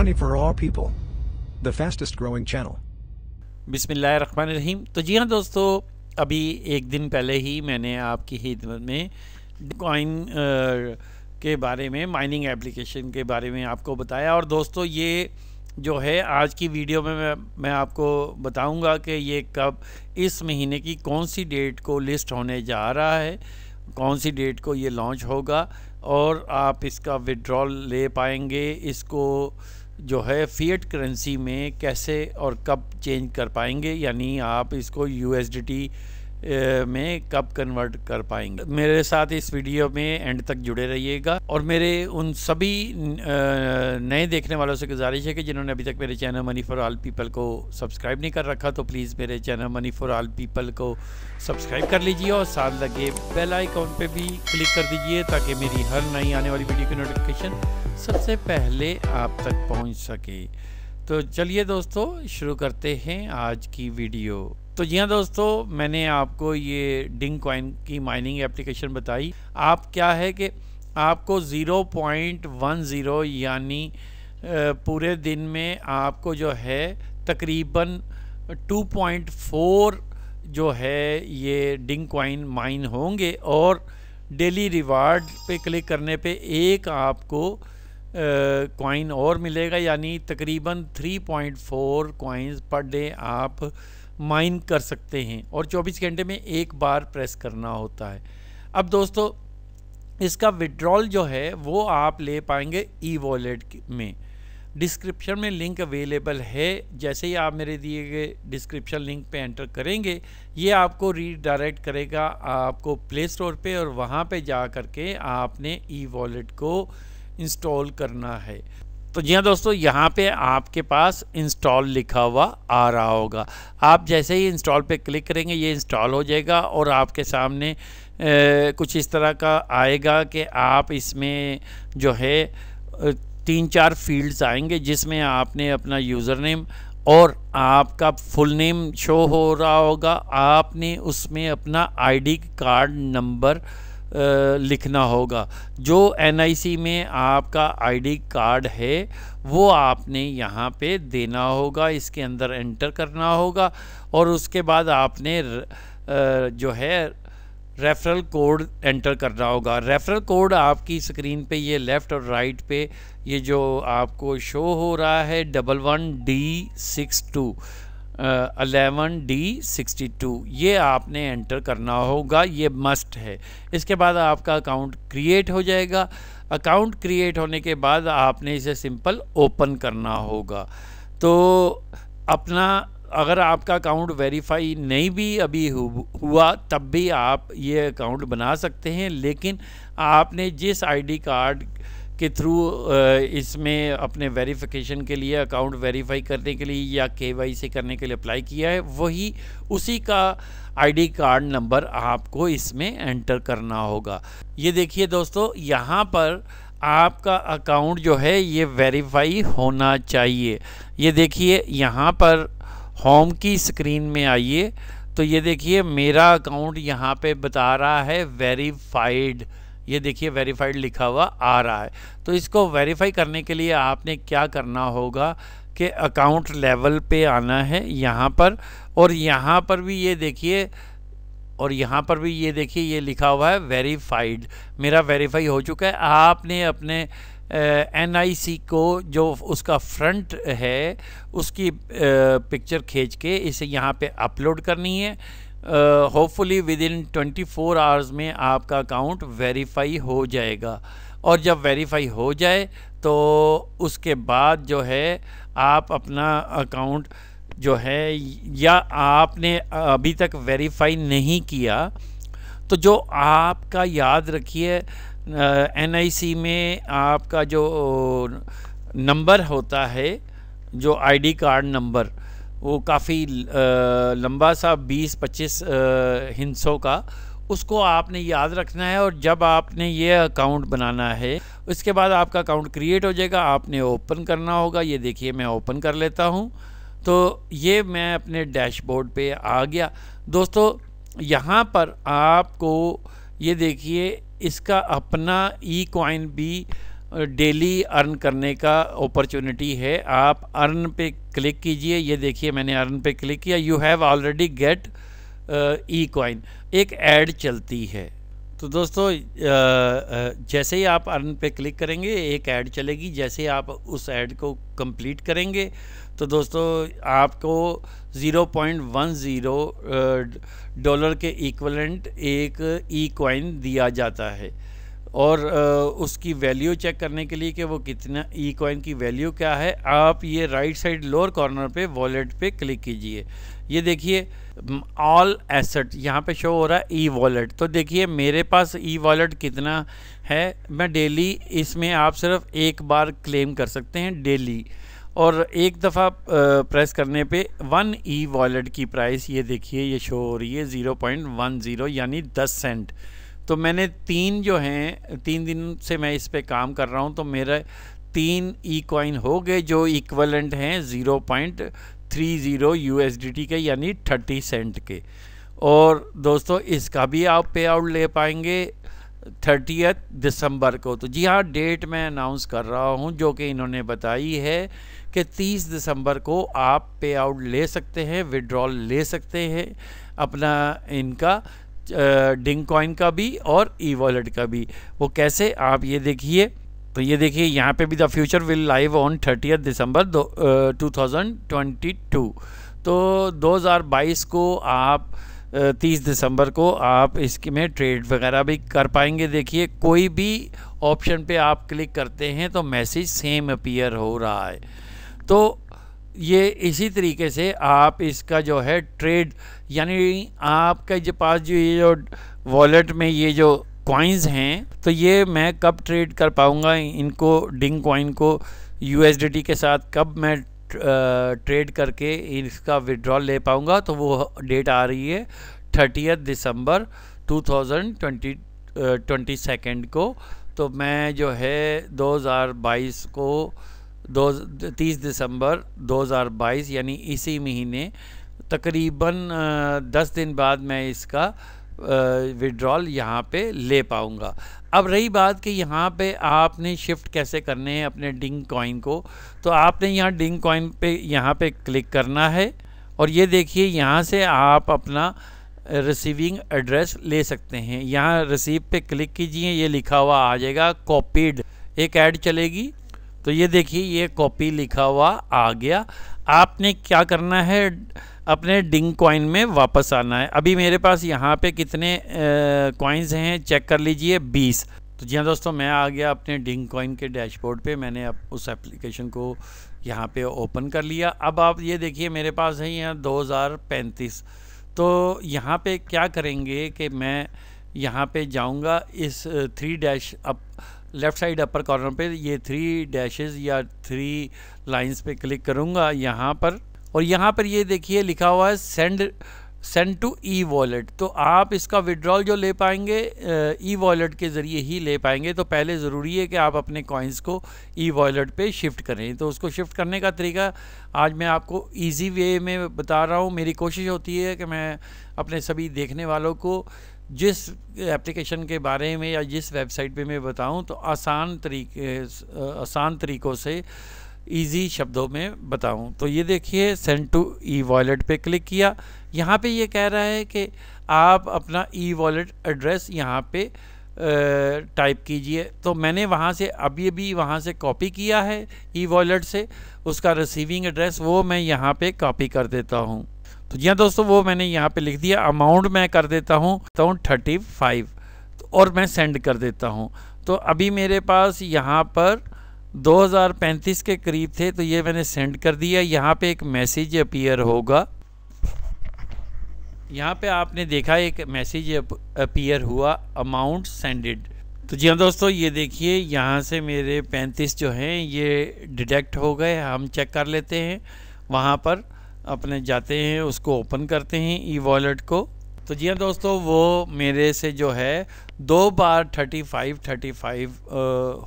company for all people. The fastest growing channel. बिसमीम तो जी हाँ दोस्तों अभी एक दिन पहले ही मैंने आपकी खिदमत में कॉइन के बारे में माइनिंग एप्लीकेशन के बारे में आपको बताया और दोस्तों ये जो है आज की वीडियो में मैं मैं आपको बताऊंगा कि ये कब इस महीने की कौन सी डेट को लिस्ट होने जा रहा है कौन सी डेट को ये लॉन्च होगा और आप इसका विड्रॉल ले पाएंगे इसको जो है फीएट करेंसी में कैसे और कब चेंज कर पाएंगे यानी आप इसको यू में कब कन्वर्ट कर पाएंगे मेरे साथ इस वीडियो में एंड तक जुड़े रहिएगा और मेरे उन सभी नए देखने वालों से गुजारिश है कि जिन्होंने अभी तक मेरे channel money for all people को सब्सक्राइब नहीं कर रखा तो प्लीज़ मेरे channel money for all people को सब्सक्राइब कर लीजिए और साथ लगे बेल आइकॉन पर भी क्लिक कर दीजिए ताकि मेरी हर नई आने वाली वीडियो की नोटिफिकेशन सबसे पहले आप तक पहुँच सके तो चलिए दोस्तों शुरू करते हैं आज की वीडियो तो जी हाँ दोस्तों मैंने आपको ये डिंग कॉइन की माइनिंग एप्लीकेशन बताई आप क्या है कि आपको 0.10 यानी पूरे दिन में आपको जो है तकरीबन 2.4 जो है ये डिंग कॉइन माइन होंगे और डेली रिवार्ड पे क्लिक करने पे एक आपको कॉइन और मिलेगा यानी तकरीबन 3.4 पॉइंट कॉइन्स पर डे आप माइन कर सकते हैं और 24 घंटे में एक बार प्रेस करना होता है अब दोस्तों इसका विड्रॉल जो है वो आप ले पाएंगे ई वॉलेट में डिस्क्रिप्शन में लिंक अवेलेबल है जैसे ही आप मेरे दिए गए डिस्क्रिप्शन लिंक पे एंटर करेंगे ये आपको रीडायरेक्ट करेगा आपको प्ले स्टोर पर और वहाँ पर जा कर आपने ई वॉलेट को इंस्टॉल करना है तो जी हाँ दोस्तों यहाँ पे आपके पास इंस्टॉल लिखा हुआ आ रहा होगा आप जैसे ही इंस्टॉल पे क्लिक करेंगे ये इंस्टॉल हो जाएगा और आपके सामने ए, कुछ इस तरह का आएगा कि आप इसमें जो है तीन चार फील्ड्स आएंगे जिसमें आपने अपना यूज़र नेम और आपका फुल नेम शो हो रहा होगा आपने उसमें अपना आईडी कार्ड नंबर लिखना होगा जो एनआईसी में आपका आईडी कार्ड है वो आपने यहाँ पे देना होगा इसके अंदर एंटर करना होगा और उसके बाद आपने जो है रेफरल कोड एंटर करना होगा रेफरल कोड आपकी स्क्रीन पे ये लेफ़्ट और राइट पे ये जो आपको शो हो रहा है double one D six two eleven D sixty two ये आपने एंटर करना होगा ये मस्ट है इसके बाद आपका अकाउंट क्रिएट हो जाएगा अकाउंट क्रिएट होने के बाद आपने इसे सिंपल ओपन करना होगा तो अपना अगर आपका अकाउंट वेरीफाई नहीं भी अभी हुआ तब भी आप ये अकाउंट बना सकते हैं लेकिन आपने जिस आईडी कार्ड के थ्रू इसमें अपने वेरिफिकेशन के लिए अकाउंट वेरीफाई करने के लिए या के करने के लिए अप्लाई किया है वही उसी का आईडी कार्ड नंबर आपको इसमें एंटर करना होगा ये देखिए दोस्तों यहाँ पर आपका अकाउंट जो है ये वेरीफाई होना चाहिए ये देखिए यहाँ पर होम की स्क्रीन में आइए तो ये देखिए मेरा अकाउंट यहाँ पे बता रहा है वेरीफाइड ये देखिए वेरीफाइड लिखा हुआ आ रहा है तो इसको वेरीफाई करने के लिए आपने क्या करना होगा कि अकाउंट लेवल पे आना है यहाँ पर और यहाँ पर भी ये देखिए और यहाँ पर भी ये देखिए ये लिखा हुआ है वेरीफाइड मेरा वेरीफाई हो चुका है आपने अपने एन आई सी को जो उसका फ्रंट है उसकी पिक्चर खींच के इसे यहाँ पे अपलोड करनी है hopefully within twenty four hours में आपका अकाउंट वेरीफाई हो जाएगा और जब वेरीफाई हो जाए तो उसके बाद जो है आप अपना अकाउंट जो है या आपने अभी तक वेरीफाई नहीं किया तो जो आपका याद रखिए सी में आपका जो नंबर होता है जो आईडी कार्ड नंबर वो काफ़ी लंबा सा 20-25 हिंसों का उसको आपने याद रखना है और जब आपने ये अकाउंट बनाना है उसके बाद आपका अकाउंट क्रिएट हो जाएगा आपने ओपन करना होगा ये देखिए मैं ओपन कर लेता हूँ तो ये मैं अपने डैशबोर्ड पे आ गया दोस्तों यहाँ पर आपको ये देखिए इसका अपना ई कॉइन भी डेली अर्न करने का अपॉर्चुनिटी है आप अर्न पे क्लिक कीजिए ये देखिए मैंने अर्न पे क्लिक किया you have already get E coin एक ऐड चलती है तो दोस्तों uh, uh, जैसे ही आप अर्न पे क्लिक करेंगे एक ऐड चलेगी जैसे ही आप उस ऐड को कंप्लीट करेंगे तो दोस्तों आपको 0.10 डॉलर uh, के इक्वलेंट एक ई कॉइन दिया जाता है और उसकी वैल्यू चेक करने के लिए कि वो कितना ई कॉइन की वैल्यू क्या है आप ये राइट साइड लोअर कॉर्नर पे वॉलेट पे क्लिक कीजिए ये देखिए ऑल एसेट यहाँ पे शो हो रहा है ई वॉलेट तो देखिए मेरे पास ई वॉलेट कितना है मैं डेली इसमें आप सिर्फ एक बार क्लेम कर सकते हैं डेली और एक दफ़ा प्रेस करने पे वन ई वॉलेट की प्राइस ये देखिए ये शो हो रही है ज़ीरो पॉइंट वन ज़ीरो यानी दस सेंट तो मैंने तीन जो हैं तीन दिन से मैं इस पर काम कर रहा हूँ तो मेरे तीन ई कॉइन हो गए जो इक्वलेंट हैं ज़ीरो पॉइंट थ्री ज़ीरो यू के यानी थर्टी सेंट के और दोस्तों इसका भी आप पे आउट ले पाएंगे थर्टियथ दिसंबर को तो जी हाँ डेट मैं अनाउंस कर रहा हूँ जो कि इन्होंने बताई है कि 30 दिसंबर को आप पे आउट ले सकते हैं विड्रॉल ले सकते हैं अपना इनका डिंग कॉइन का भी और ई वॉलेट का भी वो कैसे आप ये देखिए तो ये देखिए यहाँ पे भी the future will live on thirty December two thousand twenty two तो 2022 को आप 30 दिसंबर को आप इसके में ट्रेड वगैरह भी कर पाएंगे देखिए कोई भी ऑप्शन पे आप क्लिक करते हैं तो मैसेज सेम अपीयर हो रहा है तो ये इसी तरीके से आप इसका जो है ट्रेड यानी आपके जो पास जो ये जो वॉलेट में ये जो कॉइन्स हैं तो ये मैं कब ट्रेड कर पाऊँगा इनको डिंग कॉइन को यू के साथ कब मैं ट्रेड करके इसका विड्रॉल ले पाऊँगा तो वो डेट आ रही है thirtieth December two thousand twenty twenty second को तो मैं जो है 2022 को दो तीस दिसंबर 2022 यानी इसी महीने तकरीबन दस दिन बाद मैं इसका विड्रॉल यहाँ पे ले पाऊँगा अब रही बात कि यहाँ पे आपने शिफ्ट कैसे करने हैं अपने डिंग कॉइन को तो आपने यहाँ डिंग कॉइन पे यहाँ पे क्लिक करना है और ये देखिए यहाँ से आप अपना रिसीविंग एड्रेस ले सकते हैं यहाँ रिसीव पे क्लिक कीजिए ये लिखा हुआ आ जाएगा कॉपीड एक ऐड चलेगी तो ये देखिए ये कॉपी लिखा हुआ आ गया आपने क्या करना है अपने डिंग कॉइन में वापस आना है अभी मेरे पास यहाँ पे कितने कॉइन्स हैं चेक कर लीजिए बीस तो जी हाँ दोस्तों मैं आ गया अपने डिंग कॉइन के डैशबोर्ड पे मैंने अब उस एप्लीकेशन को यहाँ पे ओपन कर लिया अब आप ये देखिए मेरे पास है यहाँ दो हज़ार पैंतीस तो यहाँ पे क्या करेंगे कि मैं यहाँ पे जाऊँगा इस three dash up left side upper corner पे ये थ्री डैशेस या थ्री लाइंस पे क्लिक करूँगा यहाँ पर और यहाँ पर ये देखिए लिखा हुआ है send send to e wallet तो आप इसका विड्रॉल जो ले पाएंगे ई वॉलेट के ज़रिए ही ले पाएंगे तो पहले ज़रूरी है कि आप अपने कॉइन्स को ई वॉलेट पे शिफ्ट करें तो उसको शिफ्ट करने का तरीका आज मैं आपको इजी वे में बता रहा हूँ मेरी कोशिश होती है कि मैं अपने सभी देखने वालों को जिस एप्लीकेशन के बारे में या जिस वेबसाइट पे मैं बताऊं तो आसान तरीके आसान तरीक़ों से इजी शब्दों में बताऊं तो ये देखिए सेंड टू ई वॉलेट पे क्लिक किया यहाँ पे ये कह रहा है कि आप अपना ई वॉलेट एड्रेस यहाँ पे टाइप कीजिए तो मैंने वहाँ से अभी भी वहाँ से कॉपी किया है ई वॉलेट से उसका रिसीविंग एड्रेस वो मैं यहाँ पे कॉपी कर देता हूँ तो जी हाँ दोस्तों वो मैंने यहाँ पे लिख दिया अमाउंट मैं कर देता हूँ तो थर्टी फाइव तो और मैं सेंड कर देता हूँ तो अभी मेरे पास यहाँ पर 2035 के करीब थे तो ये मैंने सेंड कर दिया यहाँ पे एक मैसेज अपीयर होगा यहाँ पे आपने देखा एक मैसेज अपीयर हुआ अमाउंट सेंडेड तो जी हाँ दोस्तों ये देखिए यहाँ से मेरे पैंतीस जो हैं ये डिडक्ट हो गए हम चेक कर लेते हैं वहाँ पर अपने जाते हैं उसको ओपन करते हैं ई वॉलेट को तो जी हाँ दोस्तों वो मेरे से जो है दो बार थर्टी फाइव थर्टी फाइव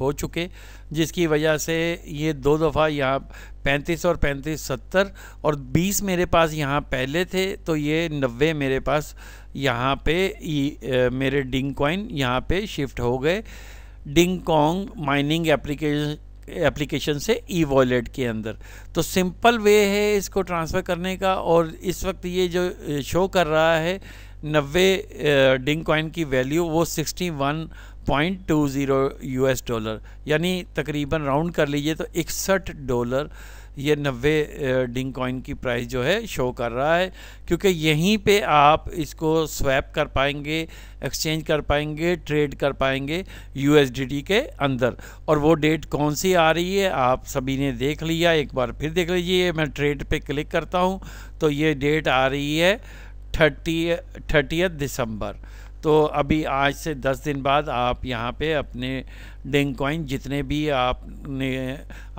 हो चुके जिसकी वजह से ये दो दफ़ा यहाँ पैंतीस और पैंतीस सत्तर और बीस मेरे पास यहाँ पहले थे तो ये नब्बे मेरे पास यहाँ पे ई मेरे डिंग कॉइन यहाँ पे शिफ्ट हो गए ding kong mining application application से ई वॉलेट के अंदर तो सिंपल वे है इसको ट्रांसफ़र करने का और इस वक्त ये जो शो कर रहा है नब्बे डिंग कॉइन की वैल्यू वो sixty one point two zero U S dollar यानी तकरीबन राउंड कर लीजिए तो इकसठ डॉलर ये नब्बे डिंग कॉइन की प्राइस जो है शो कर रहा है क्योंकि यहीं पे आप इसको स्वैप कर पाएंगे एक्सचेंज कर पाएंगे ट्रेड कर पाएंगे यू के अंदर और वो डेट कौन सी आ रही है आप सभी ने देख लिया एक बार फिर देख लीजिए मैं ट्रेड पे क्लिक करता हूँ तो ये डेट आ रही है थर्टी थर्टियथ दिसंबर तो अभी आज से दस दिन बाद आप यहाँ पे अपने डेंग कॉइन जितने भी आपने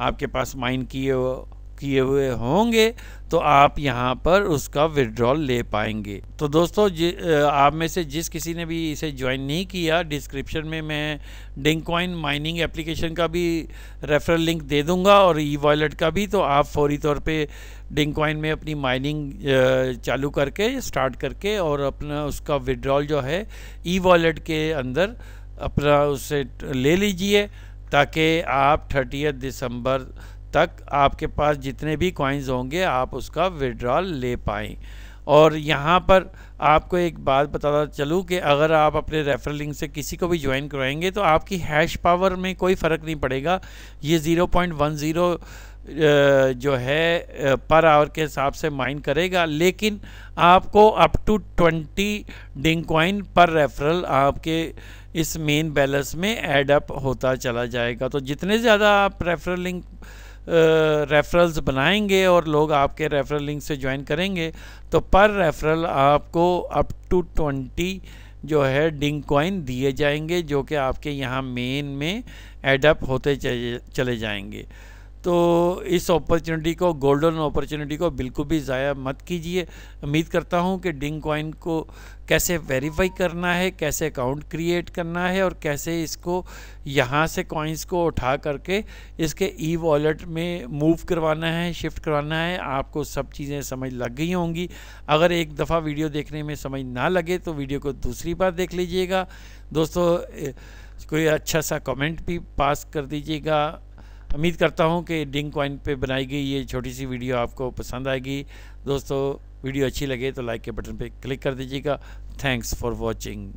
आपके पास माइन किए किए हुए होंगे तो आप यहाँ पर उसका विड्रॉल ले पाएंगे तो दोस्तों आप में से जिस किसी ने भी इसे ज्वाइन नहीं किया डिस्क्रिप्शन में मैं डिंग कॉइन माइनिंग एप्लीकेशन का भी रेफरल लिंक दे दूंगा और ई वॉलेट का भी तो आप फौरी तौर पे डिंग कॉइन में अपनी माइनिंग चालू करके स्टार्ट करके और अपना उसका विड्रॉल जो है ई वॉलेट के अंदर अपना उसे ले लीजिए ताकि आप थर्टीथ दिसंबर तक आपके पास जितने भी कॉइन्स होंगे आप उसका विड्रॉल ले पाएँ और यहाँ पर आपको एक बात बताता चलूँ कि अगर आप अपने रेफरल लिंक से किसी को भी ज्वाइन करवाएंगे तो आपकी हैश पावर में कोई फ़र्क नहीं पड़ेगा ये 0.10 जो है पर आवर के हिसाब से माइन करेगा लेकिन आपको अप टू 20 डिंग कॉइन पर रेफरल आपके इस मेन बैलेंस में एड अप होता चला जाएगा तो जितने ज़्यादा आप रेफरल लिंक रेफरल्स बनाएंगे और लोग आपके रेफरल लिंक से ज्वाइन करेंगे तो पर रेफरल आपको अप टू ट्वेंटी जो है डिंग कॉइन दिए जाएंगे जो कि आपके यहाँ मेन में एडअप होते चले जाएंगे तो इस अपॉर्चुनिटी को गोल्डन अपॉर्चुनिटी को बिल्कुल भी ज़ाया मत कीजिए उम्मीद करता हूँ कि डिंग कॉइन को कैसे वेरीफाई करना है कैसे अकाउंट क्रिएट करना है और कैसे इसको यहाँ से कॉइन्स को उठा करके इसके ई वॉलेट में मूव करवाना है शिफ्ट करवाना है आपको सब चीज़ें समझ लग गई होंगी अगर एक दफ़ा वीडियो देखने में समझ ना लगे तो वीडियो को दूसरी बार देख लीजिएगा दोस्तों कोई अच्छा सा कमेंट भी पास कर दीजिएगा उम्मीद करता हूँ कि डिंग कॉइन पे बनाई गई ये छोटी सी वीडियो आपको पसंद आएगी दोस्तों वीडियो अच्छी लगे तो लाइक के बटन पे क्लिक कर दीजिएगा थैंक्स फॉर वॉचिंग